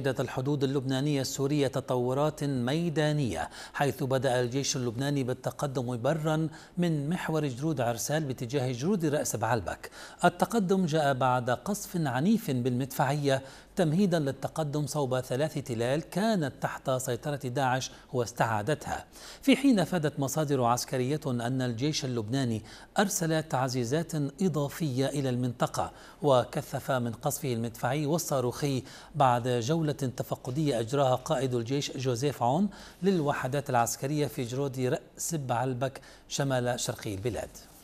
شهدت الحدود اللبنانية السورية تطورات ميدانية حيث بدأ الجيش اللبناني بالتقدم برا من محور جرود عرسال باتجاه جرود رأس بعلبك التقدم جاء بعد قصف عنيف بالمدفعية تمهيدا للتقدم صوب ثلاث تلال كانت تحت سيطرة داعش واستعادتها في حين أفادت مصادر عسكرية أن الجيش اللبناني أرسل تعزيزات إضافية إلى المنطقة وكثف من قصفه المدفعي والصاروخي بعد جولة جولة تفقدية أجراها قائد الجيش جوزيف عون للوحدات العسكرية في جرودي رأس بعلبك شمال شرقي البلاد